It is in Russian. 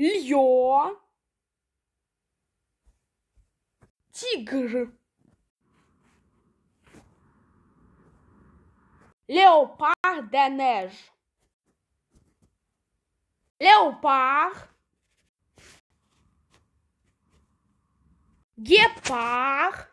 льё, тигр, леопар де неж, леопар, гепар.